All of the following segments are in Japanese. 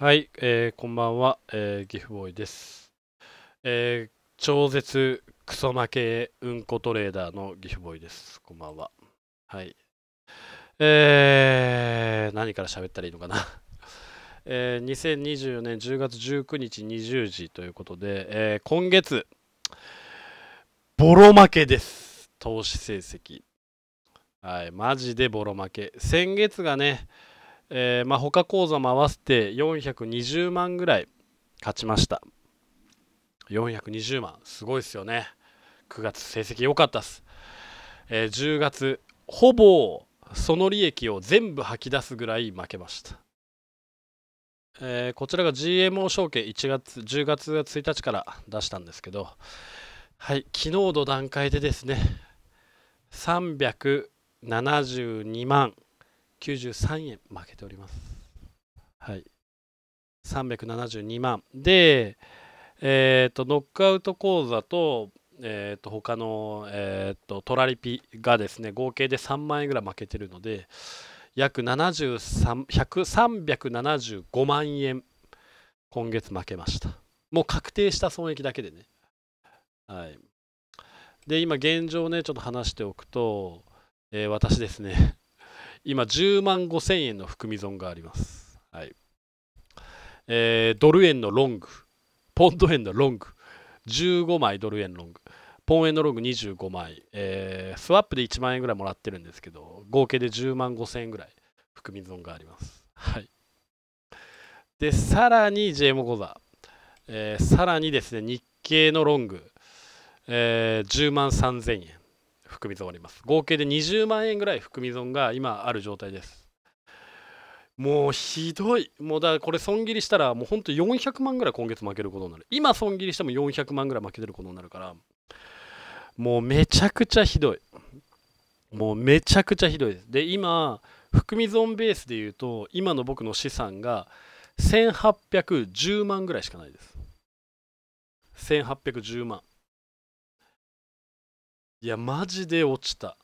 はい、えー、こんばんは、えー、ギフボーイです、えー、超絶クソ負けうんこトレーダーのギフボーイです。こんばんは。はい。えー、何から喋ったらいいのかな。えー、2024年10月19日20時ということで、えー、今月、ボロ負けです。投資成績。はい、マジでボロ負け。先月がね、えー、まあ、他講座も合わせて420万ぐらい勝ちました420万すごいですよね9月成績良かったっす、えー、10月ほぼその利益を全部吐き出すぐらい負けました、えー、こちらが GMO 証券1月10月1日から出したんですけどはい昨日の段階でですね372万93円負けております。はい。372万。で、えっ、ー、と、ノックアウト講座と、えっ、ー、と、他の、えっ、ー、と、トラリピがですね、合計で3万円ぐらい負けてるので、約73 100 375万円、今月負けました。もう確定した損益だけでね。はい。で、今現状ね、ちょっと話しておくと、えー、私ですね今10万5000円の含み損があります。はい。えー、ドル円のロング、ポンド円のロング、15枚ドル円ロング、ポン円のロング25枚、えー、スワップで1万円ぐらいもらってるんですけど、合計で10万5000円ぐらい含み損があります。はい。で、さらに j モコザ、えー、さらにですね、日経のロング、えー、10万3000円。含み損あります合計で20万円ぐらい含み損が今ある状態ですもうひどいもうだからこれ損切りしたらもうほんと400万ぐらい今月負けることになる今損切りしても400万ぐらい負けてることになるからもうめちゃくちゃひどいもうめちゃくちゃひどいですで今含み損ベースで言うと今の僕の資産が1810万ぐらいしかないです1810万いや、マジで落ちた。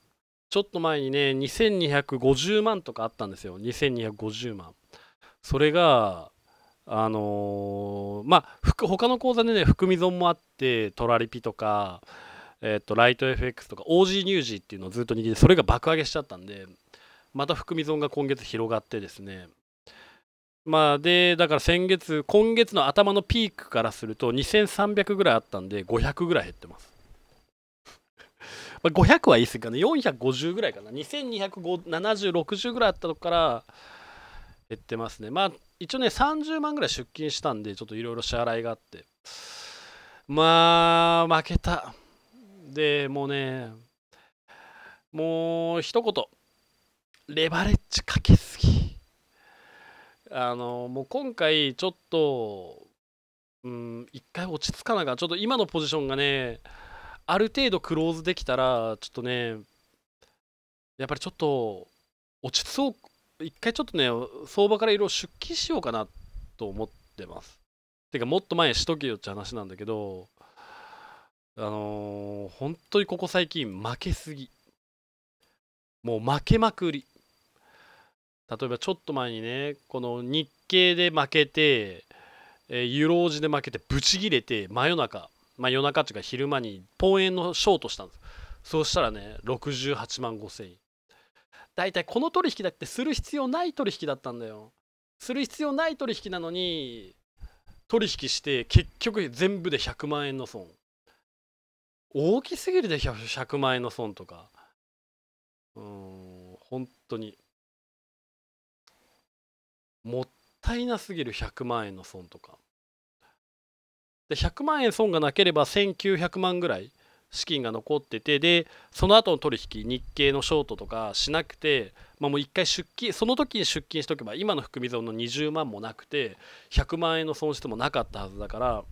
ちょっと前にね、2250万とかあったんですよ。2250万。それが、あのー、まあ、他の口座でね、含み損もあって、トラリピとか、えっ、ー、と、ライト FX とか、OG ニュージーっていうのをずっと握って、それが爆上げしちゃったんで、また含み損が今月広がってですね、まあで、だから先月、今月の頭のピークからすると2300ぐらいあったんで、500ぐらい減ってます。まあ、500は言い過ぎかな450ぐらいかな227060ぐらいあったとこから減ってますねまあ一応ね30万ぐらい出勤したんでちょっといろいろ支払いがあってまあ負けたでもうねもう一言レバレッジかけすぎあのもう今回ちょっとうん一回落ち着かなかったちょっと今のポジションがねある程度クローズできたら、ちょっとね、やっぱりちょっと、落ちこう、一回ちょっとね、相場からいろいろ出勤しようかなと思ってます。てか、もっと前しとけよって話なんだけど、あのー、本当にここ最近負けすぎ。もう負けまくり。例えばちょっと前にね、この日経で負けて、えー、ユロージで負けて、ブチギレて、真夜中、まあ、夜中っていうか昼間にポン円のショートしたんですそうしたらね68万5000円大体この取引だってする必要ない取引だったんだよする必要ない取引なのに取引して結局全部で100万円の損大きすぎるで100万円の損とかうん本当にもったいなすぎる100万円の損とかで100万円損がなければ1900万ぐらい資金が残っててでその後の取引日経のショートとかしなくて、まあ、もう一回出金その時に出金しとけば今の含み損の20万もなくて100万円の損失もなかったはずだから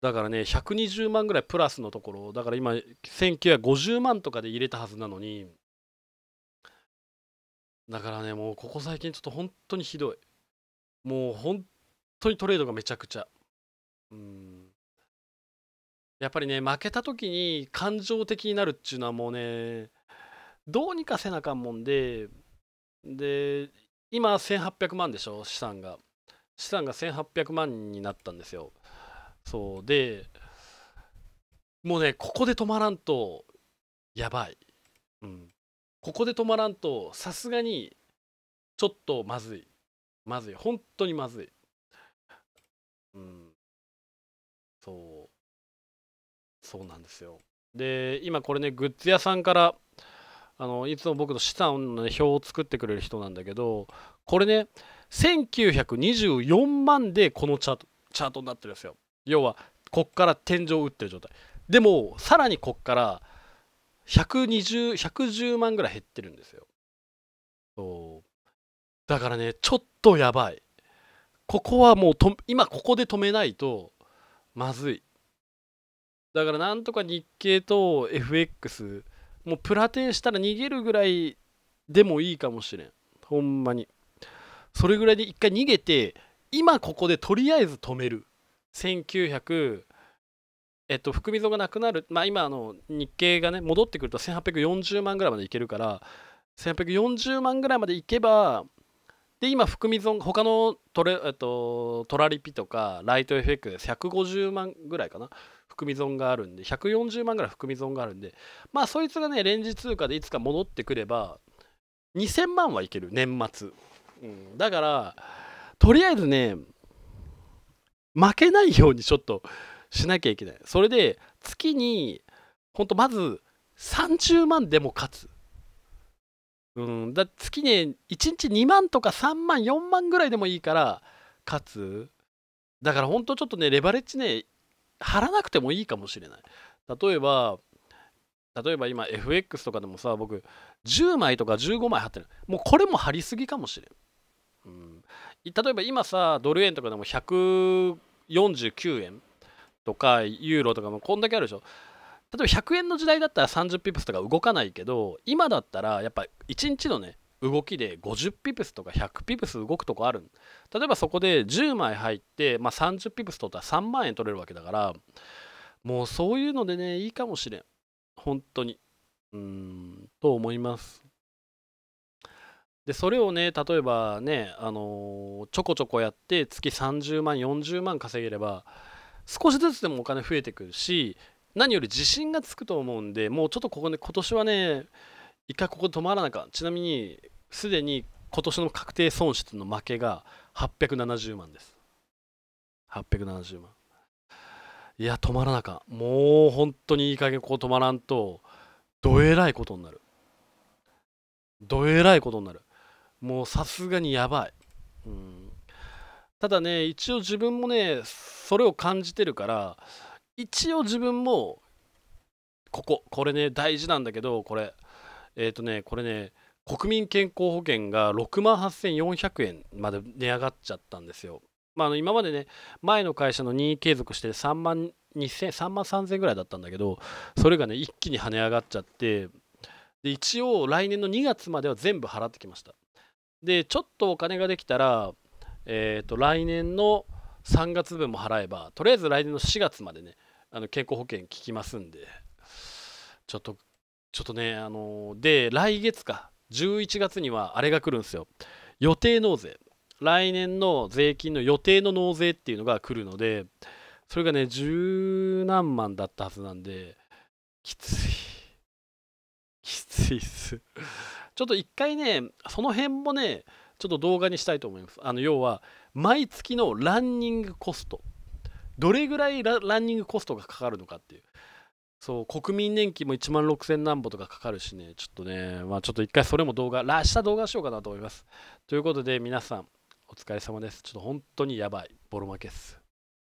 だからね120万ぐらいプラスのところだから今1950万とかで入れたはずなのにだからねもうここ最近ちょっと本当にひどいもう本当にトレードがめちゃくちゃやっぱりね負けた時に感情的になるっちゅうのはもうねどうにかせなあかんもんでで今1800万でしょ資産が資産が1800万になったんですよそうでもうねここで止まらんとやばい、うん、ここで止まらんとさすがにちょっとまずいまずい本当にまずいそうそうなんですよで今これねグッズ屋さんからあのいつも僕の資産の、ね、表を作ってくれる人なんだけどこれね1924万でこのチャートチャートになってるんですよ要はこっから天井を打ってる状態でもさらにこっから1201110万ぐらい減ってるんですよそうだからねちょっとやばいここはもうと今ここで止めないとまずいだからなんとか日経と FX もうプラテンしたら逃げるぐらいでもいいかもしれんほんまにそれぐらいで一回逃げて今ここでとりあえず止める1900えっと含み損がなくなるまあ今あの日経がね戻ってくると1840万ぐらいまでいけるから1840万ぐらいまでいけばで今含み損他のトレ、えっと、トラリピとかライト FX で150万ぐらいかな含み損があるんで140万ぐらい含み損があるんでまあそいつがねレンジ通貨でいつか戻ってくれば2000万はいける年末、うん、だからとりあえずね負けないようにちょっとしなきゃいけないそれで月にほんとまず30万でも勝つうん、だ月に、ね、1日2万とか3万4万ぐらいでもいいから勝つだから本当ちょっとねレバレッジね貼らなくてもいいかもしれない例えば例えば今 FX とかでもさ僕10枚とか15枚貼ってるもうこれも貼りすぎかもしれん、うん、例えば今さドル円とかでも149円とかユーロとかもこんだけあるでしょ例えば100円の時代だったら30ピプスとか動かないけど今だったらやっぱ1日のね動きで50ピプスとか100ピプス動くとこある例えばそこで10枚入って、まあ、30ピプス取ったら3万円取れるわけだからもうそういうのでねいいかもしれん本当にうんと思いますでそれをね例えばねあのー、ちょこちょこやって月30万40万稼げれば少しずつでもお金増えてくるし何より自信がつくと思うんで、もうちょっとここで、今年はね、一回ここで止まらなかちなみに、すでに今年の確定損失の負けが870万です。870万。いや、止まらなかもう本当にいい加減ここ止まらんと、どえらいことになる。どえらいことになる。もうさすがにやばい。うん、ただね、一応自分もね、それを感じてるから、一応自分もこここれね大事なんだけどこれえっ、ー、とねこれね国民健康保険が6万8400円まで値上がっちゃったんですよ。まあ、あの今までね前の会社の任意継続して3万2000 3万3000ぐらいだったんだけどそれがね一気に跳ね上がっちゃってで一応来年の2月までは全部払ってきましたでちょっとお金ができたらえっ、ー、と来年の3月分も払えばとりあえず来年の4月までねあの健康保険効きますんで、ちょっと、ちょっとね、あので、来月か、11月にはあれが来るんですよ。予定納税。来年の税金の予定の納税っていうのが来るので、それがね、十何万だったはずなんで、きつい。きついっす。ちょっと一回ね、その辺もね、ちょっと動画にしたいと思います。あの、要は、毎月のランニングコスト。どれぐらいランニングコストがかかるのかっていう。そう、国民年金も1万6000何歩とかかかるしね、ちょっとね、まあちょっと一回それも動画、した動画しようかなと思います。ということで皆さん、お疲れ様です。ちょっと本当にやばい。ボロ負けっす。